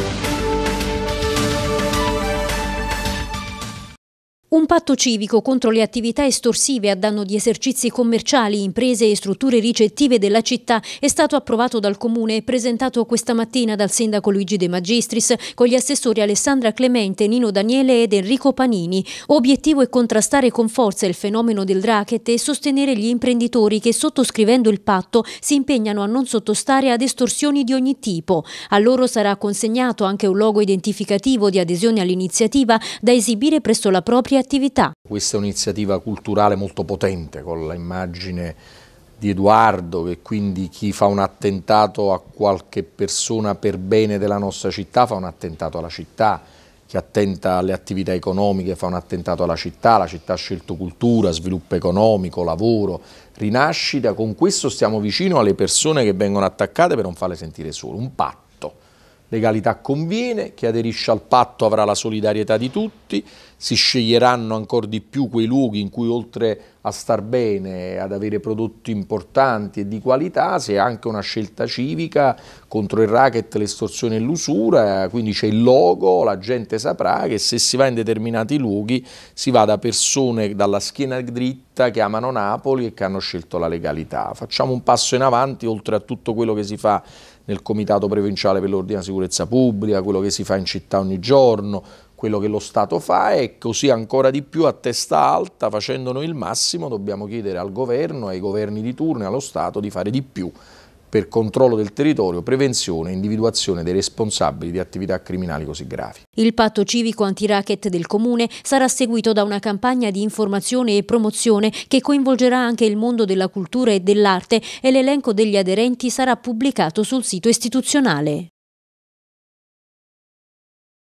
Thank you. Un patto civico contro le attività estorsive a danno di esercizi commerciali, imprese e strutture ricettive della città è stato approvato dal Comune e presentato questa mattina dal sindaco Luigi De Magistris con gli assessori Alessandra Clemente, Nino Daniele ed Enrico Panini. Obiettivo è contrastare con forza il fenomeno del racket e sostenere gli imprenditori che sottoscrivendo il patto si impegnano a non sottostare ad estorsioni di ogni tipo. A loro sarà consegnato anche un logo identificativo di adesione all'iniziativa da esibire presso la propria attività. Questa è un'iniziativa culturale molto potente con l'immagine di Edoardo che quindi chi fa un attentato a qualche persona per bene della nostra città fa un attentato alla città, chi attenta alle attività economiche fa un attentato alla città, la città ha scelto cultura, sviluppo economico, lavoro, rinascita, con questo stiamo vicino alle persone che vengono attaccate per non farle sentire sole, un patto. Legalità conviene, chi aderisce al patto avrà la solidarietà di tutti, si sceglieranno ancora di più quei luoghi in cui oltre a star bene, ad avere prodotti importanti e di qualità, si è anche una scelta civica contro il racket, l'estorsione e l'usura, quindi c'è il logo, la gente saprà che se si va in determinati luoghi si va da persone dalla schiena dritta che amano Napoli e che hanno scelto la legalità. Facciamo un passo in avanti oltre a tutto quello che si fa nel Comitato Provinciale per l'Ordine e la Sicurezza Pubblica, quello che si fa in città ogni giorno, quello che lo Stato fa e così ancora di più a testa alta, facendo noi il massimo, dobbiamo chiedere al governo, ai governi di turno e allo Stato di fare di più per controllo del territorio, prevenzione e individuazione dei responsabili di attività criminali così gravi. Il patto civico anti-racket del Comune sarà seguito da una campagna di informazione e promozione che coinvolgerà anche il mondo della cultura e dell'arte e l'elenco degli aderenti sarà pubblicato sul sito istituzionale.